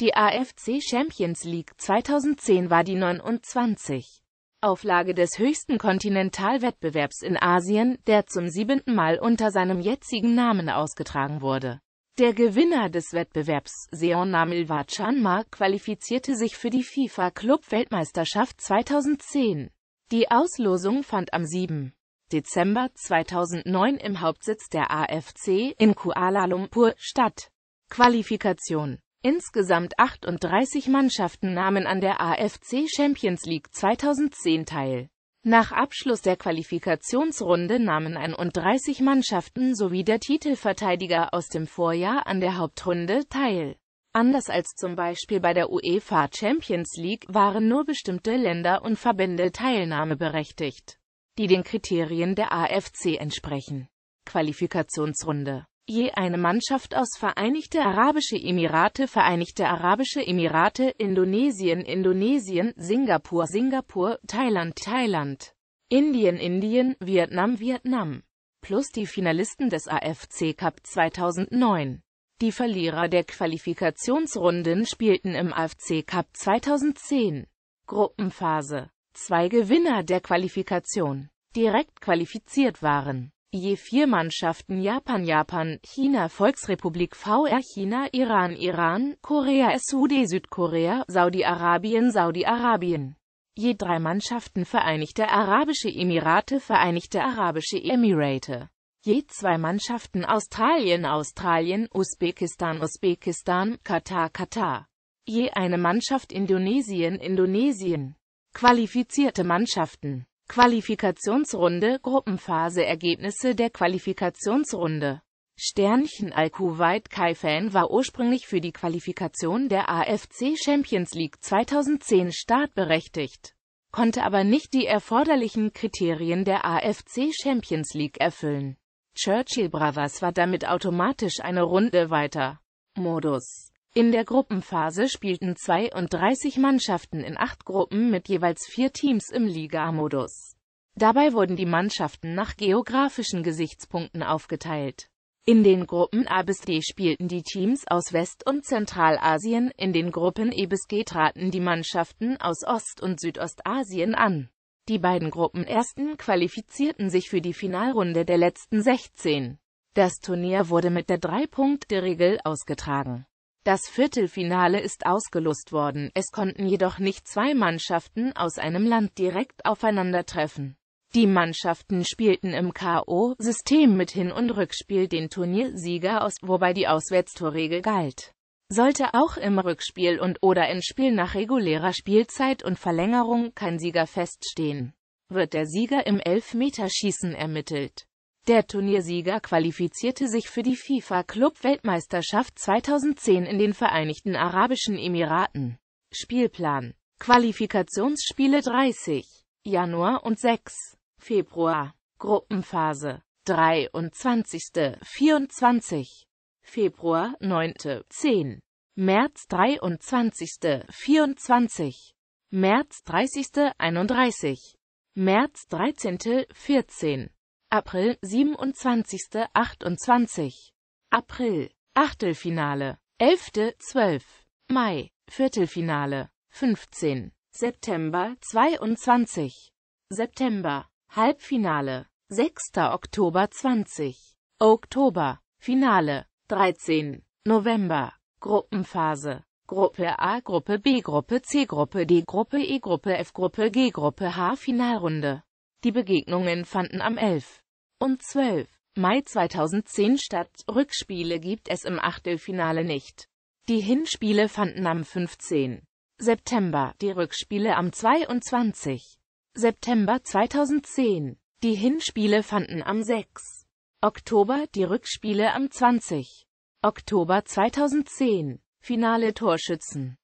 Die AFC Champions League 2010 war die 29. Auflage des höchsten Kontinentalwettbewerbs in Asien, der zum siebenten Mal unter seinem jetzigen Namen ausgetragen wurde. Der Gewinner des Wettbewerbs, Seon Namilwar Chanma, qualifizierte sich für die FIFA Club Weltmeisterschaft 2010. Die Auslosung fand am 7. Dezember 2009 im Hauptsitz der AFC in Kuala Lumpur statt. Qualifikation Insgesamt 38 Mannschaften nahmen an der AFC Champions League 2010 teil. Nach Abschluss der Qualifikationsrunde nahmen 31 Mannschaften sowie der Titelverteidiger aus dem Vorjahr an der Hauptrunde teil. Anders als zum Beispiel bei der UEFA Champions League waren nur bestimmte Länder und Verbände teilnahmeberechtigt, die den Kriterien der AFC entsprechen. Qualifikationsrunde je eine Mannschaft aus Vereinigte Arabische Emirate, Vereinigte Arabische Emirate, Indonesien, Indonesien, Singapur, Singapur, Thailand, Thailand, Indien, Indien, Vietnam, Vietnam, plus die Finalisten des AFC Cup 2009. Die Verlierer der Qualifikationsrunden spielten im AFC Cup 2010 Gruppenphase. Zwei Gewinner der Qualifikation direkt qualifiziert waren je vier Mannschaften Japan Japan, China Volksrepublik VR China Iran Iran, Korea SUD Südkorea, Saudi-Arabien Saudi-Arabien. Je drei Mannschaften Vereinigte Arabische Emirate Vereinigte Arabische Emirate. Je zwei Mannschaften Australien Australien, Usbekistan Usbekistan, Katar Katar. Je eine Mannschaft Indonesien Indonesien. Qualifizierte Mannschaften Qualifikationsrunde Gruppenphase Ergebnisse der Qualifikationsrunde Sternchen Al-Kuwait Kaifan war ursprünglich für die Qualifikation der AFC Champions League 2010 startberechtigt, konnte aber nicht die erforderlichen Kriterien der AFC Champions League erfüllen. Churchill Brothers war damit automatisch eine Runde weiter. Modus in der Gruppenphase spielten 32 Mannschaften in acht Gruppen mit jeweils vier Teams im Liga-Modus. Dabei wurden die Mannschaften nach geografischen Gesichtspunkten aufgeteilt. In den Gruppen A bis D spielten die Teams aus West- und Zentralasien, in den Gruppen E bis G traten die Mannschaften aus Ost- und Südostasien an. Die beiden Gruppen Ersten qualifizierten sich für die Finalrunde der letzten 16. Das Turnier wurde mit der Drei-Punkte-Regel ausgetragen. Das Viertelfinale ist ausgelost worden, es konnten jedoch nicht zwei Mannschaften aus einem Land direkt aufeinandertreffen. Die Mannschaften spielten im K.O.-System mit Hin- und Rückspiel den Turniersieger aus, wobei die Auswärtstorregel galt. Sollte auch im Rückspiel und oder Endspiel nach regulärer Spielzeit und Verlängerung kein Sieger feststehen, wird der Sieger im Elfmeterschießen ermittelt. Der Turniersieger qualifizierte sich für die FIFA-Club-Weltmeisterschaft 2010 in den Vereinigten Arabischen Emiraten. Spielplan Qualifikationsspiele 30 Januar und 6 Februar Gruppenphase 23. 24. Februar 9. 10. März 23. 24. März 30. 31. März 13. 14. April 27. 28. April Achtelfinale 11. 12. Mai Viertelfinale 15. September 22. September Halbfinale 6. Oktober 20. Oktober Finale 13. November Gruppenphase Gruppe A, Gruppe B, Gruppe C, Gruppe D, Gruppe E, Gruppe F, Gruppe G, Gruppe H, Finalrunde. Die Begegnungen fanden am 11. und 12. Mai 2010 statt, Rückspiele gibt es im Achtelfinale nicht. Die Hinspiele fanden am 15. September, die Rückspiele am 22. September 2010. Die Hinspiele fanden am 6. Oktober, die Rückspiele am 20. Oktober 2010. Finale Torschützen